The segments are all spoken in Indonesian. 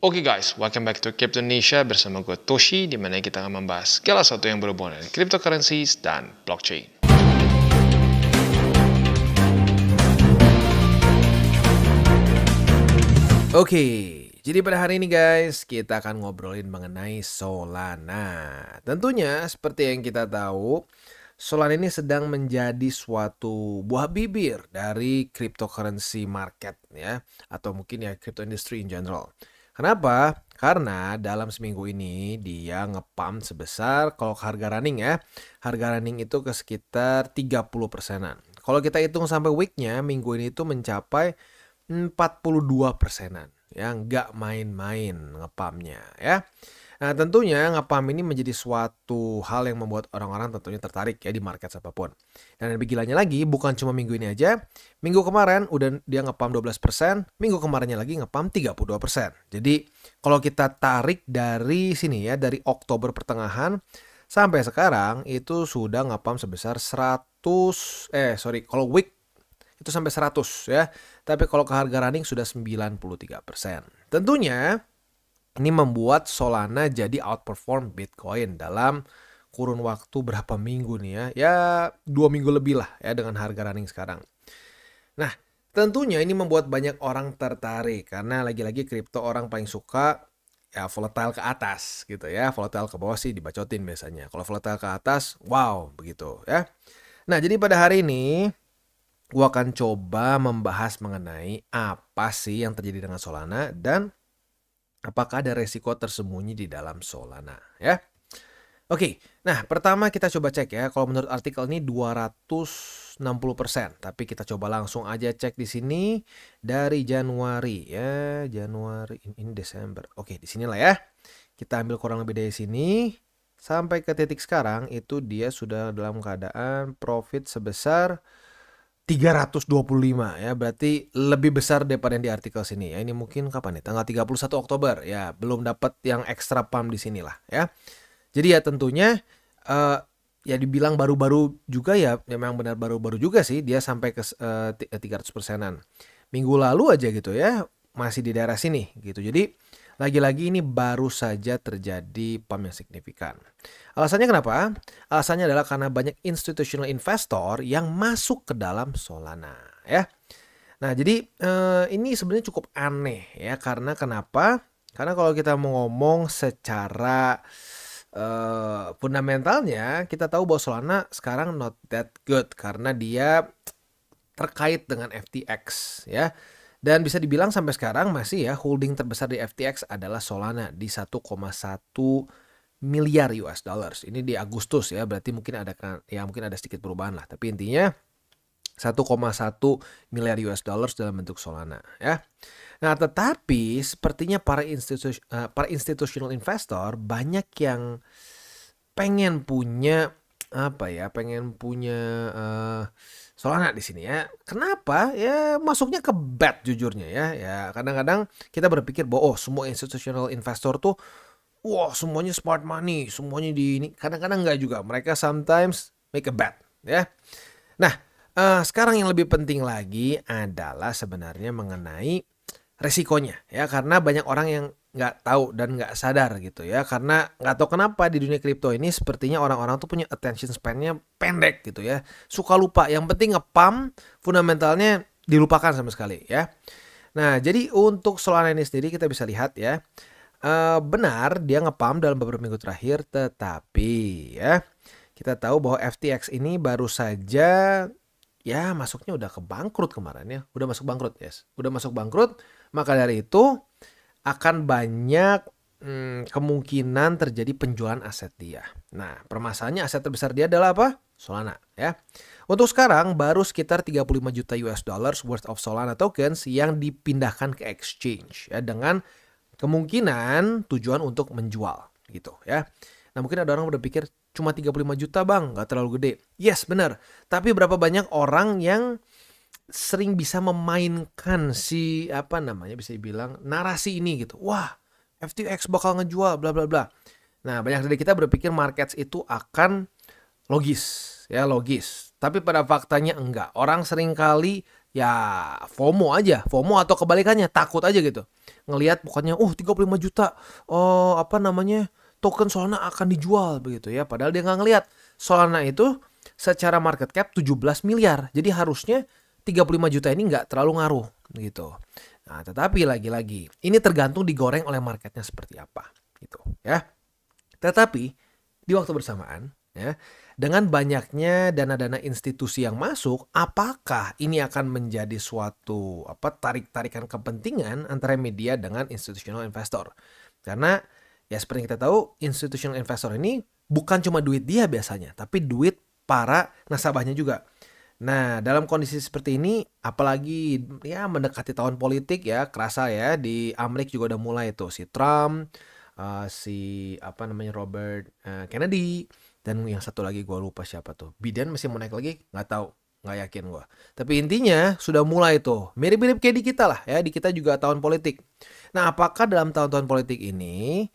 Oke okay guys, welcome back to Crypto Indonesia bersama gue Toshi di mana kita akan membahas segala satu yang berhubungan dengan cryptocurrency dan blockchain. Oke, okay, jadi pada hari ini guys, kita akan ngobrolin mengenai Solana. Tentunya seperti yang kita tahu, Solana ini sedang menjadi suatu buah bibir dari cryptocurrency market ya atau mungkin ya crypto industry in general. Kenapa? Karena dalam seminggu ini dia ngepam sebesar kalau harga running ya, harga running itu ke sekitar 30 persenan. Kalau kita hitung sampai weeknya, minggu ini itu mencapai 42 persenan. Ya, nggak main-main ngepamnya, ya. Nah tentunya ngapam ini menjadi suatu hal yang membuat orang-orang tentunya tertarik ya di market siapapun. Dan lebih gilanya lagi bukan cuma minggu ini aja. Minggu kemarin udah dia ngepam 12%, minggu kemarinnya lagi ngepam 32%. Jadi kalau kita tarik dari sini ya, dari Oktober pertengahan sampai sekarang itu sudah ngepam sebesar 100, eh sorry kalau week itu sampai 100 ya. Tapi kalau ke harga running sudah 93%. Tentunya ini membuat Solana jadi outperform Bitcoin dalam kurun waktu berapa minggu nih ya. Ya dua minggu lebih lah ya dengan harga running sekarang. Nah tentunya ini membuat banyak orang tertarik karena lagi-lagi kripto orang paling suka ya volatile ke atas gitu ya. Volatile ke bawah sih dibacotin biasanya. Kalau volatile ke atas wow begitu ya. Nah jadi pada hari ini gue akan coba membahas mengenai apa sih yang terjadi dengan Solana dan apakah ada resiko tersembunyi di dalam Solana ya. Oke, nah pertama kita coba cek ya. Kalau menurut artikel ini 260%, tapi kita coba langsung aja cek di sini dari Januari ya, Januari ini, ini Desember. Oke, di sinilah ya. Kita ambil kurang lebih dari sini sampai ke titik sekarang itu dia sudah dalam keadaan profit sebesar 325 ya berarti lebih besar daripada yang di artikel sini ya ini mungkin kapan nih tanggal 31 Oktober ya belum dapat yang ekstra pump di sinilah ya jadi ya tentunya uh, ya dibilang baru-baru juga ya, ya memang benar baru-baru juga sih dia sampai ke uh, eh, 300 eh, persenan minggu lalu aja gitu ya masih di daerah sini gitu jadi lagi-lagi ini baru saja terjadi pump yang signifikan. Alasannya kenapa? Alasannya adalah karena banyak institutional investor yang masuk ke dalam Solana ya. Nah, jadi eh, ini sebenarnya cukup aneh ya karena kenapa? Karena kalau kita mau ngomong secara Uh, fundamentalnya kita tahu bahwa Solana sekarang not that good karena dia terkait dengan FTX ya. Dan bisa dibilang sampai sekarang masih ya holding terbesar di FTX adalah Solana di 1,1 miliar US dollars. Ini di Agustus ya, berarti mungkin ada ya mungkin ada sedikit perubahan lah, tapi intinya 1,1 miliar US dollars dalam bentuk Solana ya. Nah, tetapi sepertinya para institusi eh, para institutional investor banyak yang pengen punya apa ya pengen punya uh, eh, Solana di sini ya. Kenapa? Ya masuknya ke bad jujurnya ya. Ya kadang-kadang kita berpikir bahwa oh semua institutional investor tuh wah semuanya smart money, semuanya di ini. Kadang-kadang nggak juga. Mereka sometimes make a bet ya. Nah, uh, sekarang yang lebih penting lagi adalah sebenarnya mengenai resikonya ya karena banyak orang yang nggak tahu dan nggak sadar gitu ya karena nggak tahu kenapa di dunia kripto ini sepertinya orang-orang tuh punya attention span-nya pendek gitu ya suka lupa yang penting ngepam fundamentalnya dilupakan sama sekali ya nah jadi untuk Solana ini sendiri kita bisa lihat ya eh, benar dia ngepam dalam beberapa minggu terakhir tetapi ya kita tahu bahwa FTX ini baru saja ya masuknya udah ke bangkrut kemarin ya udah masuk bangkrut yes udah masuk bangkrut maka dari itu akan banyak hmm, kemungkinan terjadi penjualan aset dia. Nah, permasalahannya aset terbesar dia adalah apa? Solana ya. Untuk sekarang baru sekitar 35 juta US dollars worth of Solana tokens yang dipindahkan ke exchange ya dengan kemungkinan tujuan untuk menjual gitu ya. Nah, mungkin ada orang berpikir cuma 35 juta, Bang, nggak terlalu gede. Yes, benar. Tapi berapa banyak orang yang sering bisa memainkan si apa namanya bisa dibilang narasi ini gitu. Wah, FTX bakal ngejual bla bla bla. Nah, banyak dari kita berpikir markets itu akan logis, ya logis. Tapi pada faktanya enggak. Orang sering kali ya FOMO aja, FOMO atau kebalikannya takut aja gitu. Ngelihat pokoknya uh oh 35 juta oh apa namanya token Solana akan dijual begitu ya. Padahal dia nggak ngelihat Solana itu secara market cap 17 miliar. Jadi harusnya 35 juta ini nggak terlalu ngaruh gitu. Nah, tetapi lagi-lagi ini tergantung digoreng oleh marketnya seperti apa gitu ya. Tetapi di waktu bersamaan ya, dengan banyaknya dana-dana institusi yang masuk, apakah ini akan menjadi suatu apa tarik-tarikan kepentingan antara media dengan institutional investor? Karena ya seperti yang kita tahu, institutional investor ini bukan cuma duit dia biasanya, tapi duit para nasabahnya juga. Nah, dalam kondisi seperti ini, apalagi ya mendekati tahun politik ya, kerasa ya di Amerika juga udah mulai tuh si Trump, uh, si apa namanya Robert uh, Kennedy, dan yang satu lagi gua lupa siapa tuh. Biden masih mau naik lagi? Nggak tahu, nggak yakin gua Tapi intinya sudah mulai tuh, mirip-mirip kayak di kita lah ya, di kita juga tahun politik. Nah, apakah dalam tahun-tahun politik ini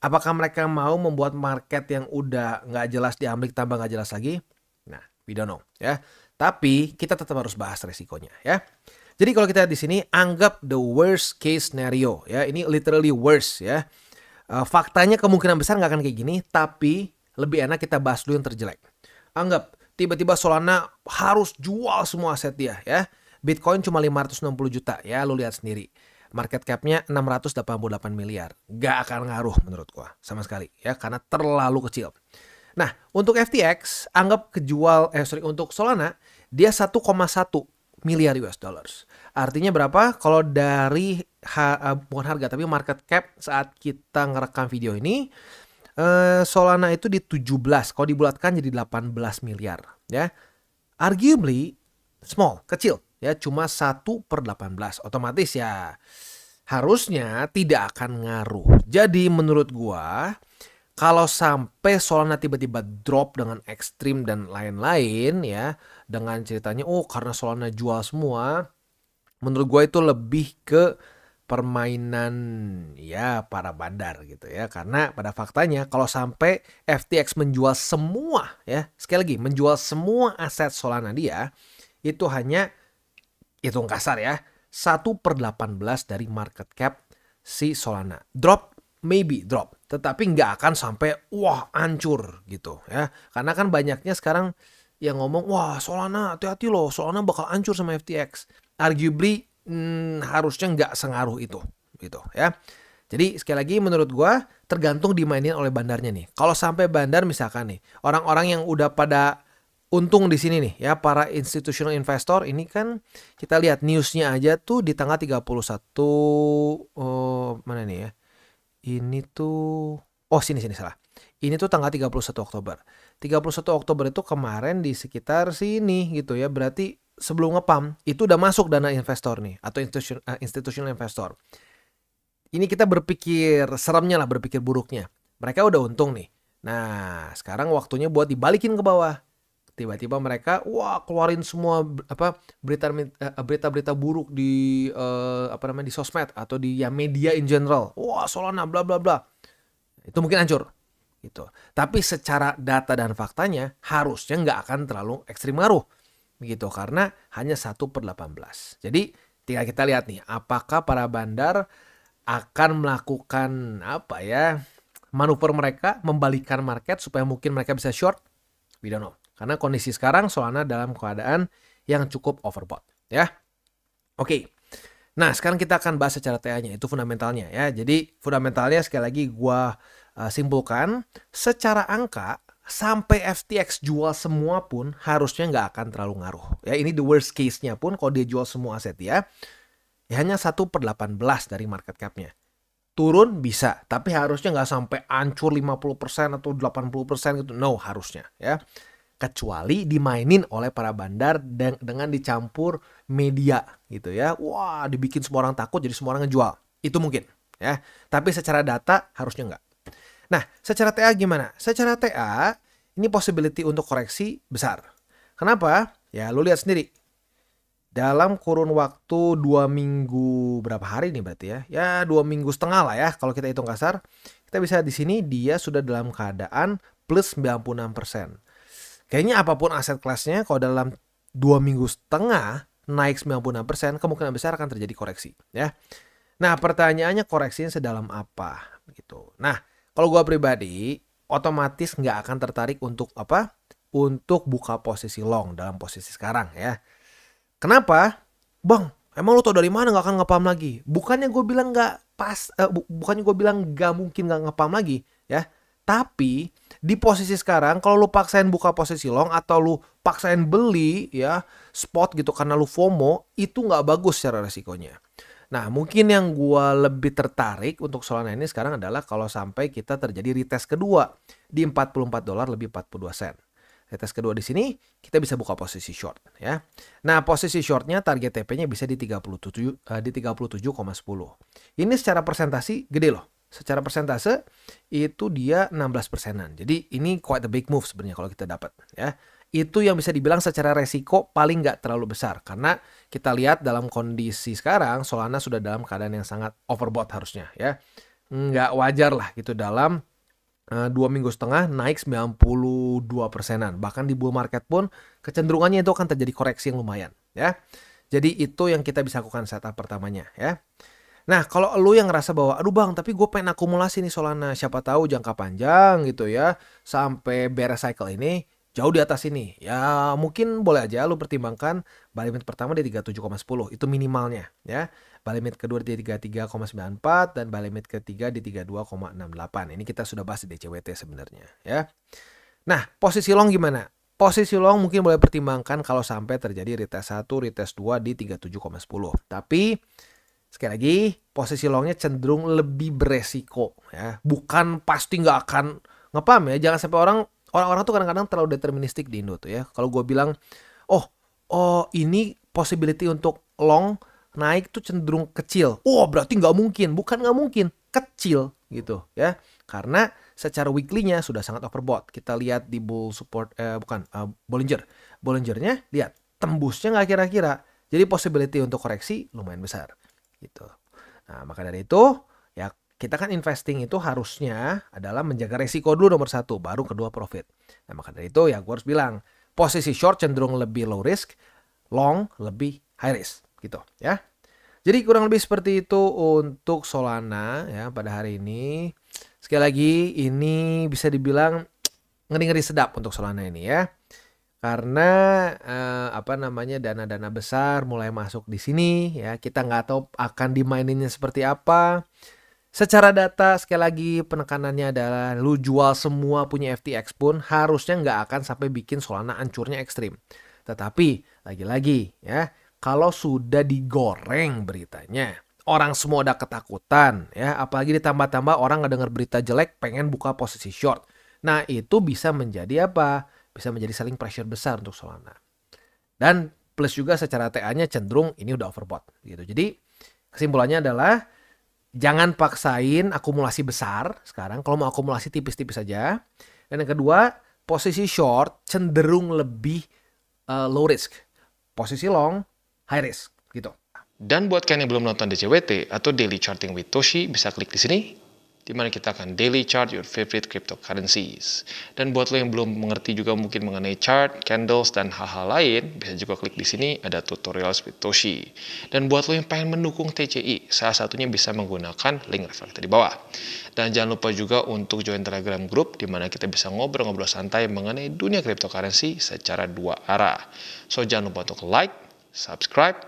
Apakah mereka mau membuat market yang udah nggak jelas di Amerika tambah nggak jelas lagi? We don't know ya. Tapi kita tetap harus bahas resikonya ya. Jadi kalau kita di sini anggap the worst case scenario ya, ini literally worst ya. Eh, faktanya kemungkinan besar nggak akan kayak gini, tapi lebih enak kita bahas dulu yang terjelek. Anggap tiba-tiba Solana harus jual semua aset dia ya. Bitcoin cuma 560 juta ya, lu lihat sendiri. Market capnya 688 miliar. Gak akan ngaruh menurut gua sama sekali ya, karena terlalu kecil. Nah, untuk FTX anggap kejual eh sorry untuk Solana dia 1,1 miliar US dollars. Artinya berapa? Kalau dari ha, eh, bukan harga tapi market cap saat kita ngerekam video ini eh, Solana itu di 17, kalau dibulatkan jadi 18 miliar ya. Arguably small, kecil ya cuma 1 per 18 otomatis ya harusnya tidak akan ngaruh. Jadi menurut gua kalau sampai Solana tiba-tiba drop dengan ekstrim dan lain-lain ya dengan ceritanya oh karena Solana jual semua menurut gue itu lebih ke permainan ya para bandar gitu ya karena pada faktanya kalau sampai FTX menjual semua ya sekali lagi menjual semua aset Solana dia itu hanya hitung kasar ya satu per 18 dari market cap si Solana drop maybe drop tetapi nggak akan sampai wah ancur gitu ya karena kan banyaknya sekarang yang ngomong wah Solana hati-hati loh Solana bakal ancur sama FTX arguably hmm, harusnya nggak sengaruh itu gitu ya jadi sekali lagi menurut gua tergantung dimainin oleh bandarnya nih kalau sampai bandar misalkan nih orang-orang yang udah pada untung di sini nih ya para institutional investor ini kan kita lihat newsnya aja tuh di tanggal 31 oh, eh, mana nih ya ini tuh oh sini sini salah. Ini tuh tanggal 31 Oktober. 31 Oktober itu kemarin di sekitar sini gitu ya. Berarti sebelum ngepam itu udah masuk dana investor nih atau uh, institutional investor. Ini kita berpikir seremnya lah berpikir buruknya. Mereka udah untung nih. Nah, sekarang waktunya buat dibalikin ke bawah tiba-tiba mereka wah keluarin semua apa berita eh, berita buruk di uh, apa namanya di sosmed atau di ya media in general wah Solana bla bla bla itu mungkin hancur gitu tapi secara data dan faktanya harusnya nggak akan terlalu ekstrim ngaruh gitu karena hanya satu per delapan belas. jadi tinggal kita lihat nih apakah para bandar akan melakukan apa ya manuver mereka membalikan market supaya mungkin mereka bisa short we don't know karena kondisi sekarang Solana dalam keadaan yang cukup overbought ya. Oke. Okay. Nah, sekarang kita akan bahas secara TA-nya, itu fundamentalnya ya. Jadi, fundamentalnya sekali lagi gua uh, simpulkan secara angka sampai FTX jual semua pun harusnya nggak akan terlalu ngaruh. Ya, ini the worst case-nya pun kalau dia jual semua aset ya, ya hanya 1 per 18 dari market cap-nya. Turun bisa, tapi harusnya nggak sampai ancur 50% atau 80% gitu. No, harusnya ya kecuali dimainin oleh para bandar dan dengan dicampur media gitu ya. Wah, dibikin semua orang takut jadi semua orang ngejual. Itu mungkin ya. Tapi secara data harusnya enggak. Nah, secara TA gimana? Secara TA ini possibility untuk koreksi besar. Kenapa? Ya, lu lihat sendiri. Dalam kurun waktu dua minggu berapa hari nih berarti ya? Ya dua minggu setengah lah ya kalau kita hitung kasar. Kita bisa di sini dia sudah dalam keadaan plus 96 persen Kayaknya apapun aset kelasnya kalau dalam dua minggu setengah naik 96% kemungkinan besar akan terjadi koreksi ya. Nah pertanyaannya koreksinya sedalam apa gitu. Nah kalau gue pribadi otomatis nggak akan tertarik untuk apa? Untuk buka posisi long dalam posisi sekarang ya. Kenapa? Bang, emang lo tau dari mana nggak akan ngepam lagi? Bukannya gue bilang nggak pas, eh, bu bukannya gue bilang nggak mungkin nggak ngepam lagi ya? Tapi di posisi sekarang kalau lu paksain buka posisi long atau lu paksain beli ya spot gitu karena lu FOMO itu nggak bagus secara resikonya. Nah mungkin yang gua lebih tertarik untuk Solana ini sekarang adalah kalau sampai kita terjadi retest kedua di 44 dolar lebih 42 sen. Retest kedua di sini kita bisa buka posisi short ya. Nah posisi shortnya target TP-nya bisa di 37 uh, eh, di 37,10. Ini secara persentasi gede loh secara persentase itu dia 16 persenan. Jadi ini quite the big move sebenarnya kalau kita dapat ya. Itu yang bisa dibilang secara resiko paling nggak terlalu besar karena kita lihat dalam kondisi sekarang Solana sudah dalam keadaan yang sangat overbought harusnya ya. Nggak wajar lah gitu dalam eh, dua minggu setengah naik 92 persenan. Bahkan di bull market pun kecenderungannya itu akan terjadi koreksi yang lumayan ya. Jadi itu yang kita bisa lakukan setup pertamanya ya. Nah, kalau lu yang ngerasa bahwa aduh Bang, tapi gue pengen akumulasi nih Solana, siapa tahu jangka panjang gitu ya, sampai bear cycle ini jauh di atas ini. Ya, mungkin boleh aja lu pertimbangkan buy limit pertama di 37,10, itu minimalnya ya. Buy limit kedua di 33,94 dan buy limit ketiga di 32,68. Ini kita sudah bahas di DCWT sebenarnya ya. Nah, posisi long gimana? Posisi long mungkin boleh pertimbangkan kalau sampai terjadi retest 1, retest 2 di 37,10. Tapi Sekali lagi, posisi longnya cenderung lebih beresiko ya. Bukan pasti nggak akan ngepam ya. Jangan sampai orang orang-orang tuh kadang-kadang terlalu deterministik di Indo tuh ya. Kalau gue bilang, oh, oh ini possibility untuk long naik tuh cenderung kecil. Oh berarti nggak mungkin, bukan nggak mungkin, kecil gitu ya. Karena secara weekly-nya sudah sangat overbought. Kita lihat di bull support, eh, bukan uh, Bollinger, Bollingernya lihat tembusnya nggak kira-kira. Jadi possibility untuk koreksi lumayan besar gitu. Nah, maka dari itu ya kita kan investing itu harusnya adalah menjaga resiko dulu nomor satu, baru kedua profit. Nah, maka dari itu ya gue harus bilang posisi short cenderung lebih low risk, long lebih high risk gitu ya. Jadi kurang lebih seperti itu untuk Solana ya pada hari ini. Sekali lagi ini bisa dibilang ngeri-ngeri sedap untuk Solana ini ya karena eh, apa namanya dana-dana besar mulai masuk di sini ya kita nggak tahu akan dimaininnya seperti apa secara data sekali lagi penekanannya adalah lu jual semua punya FTX pun harusnya nggak akan sampai bikin Solana ancurnya ekstrim tetapi lagi-lagi ya kalau sudah digoreng beritanya orang semua udah ketakutan ya apalagi ditambah-tambah orang nggak dengar berita jelek pengen buka posisi short nah itu bisa menjadi apa bisa menjadi saling pressure besar untuk Solana. Dan plus juga secara TA-nya cenderung ini udah overbought gitu. Jadi kesimpulannya adalah jangan paksain akumulasi besar sekarang kalau mau akumulasi tipis-tipis saja. Dan yang kedua, posisi short cenderung lebih uh, low risk. Posisi long high risk gitu. Dan buat kalian yang belum nonton DCWT atau Daily Charting with Toshi bisa klik di sini di mana kita akan daily chart your favorite cryptocurrencies. Dan buat lo yang belum mengerti juga mungkin mengenai chart, candles, dan hal-hal lain, bisa juga klik di sini ada tutorial Satoshi. Dan buat lo yang pengen mendukung TCI, salah satunya bisa menggunakan link referral kita di bawah. Dan jangan lupa juga untuk join Telegram group di mana kita bisa ngobrol-ngobrol santai mengenai dunia cryptocurrency secara dua arah. So jangan lupa untuk like, subscribe,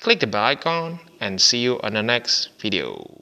klik the bell icon, and see you on the next video.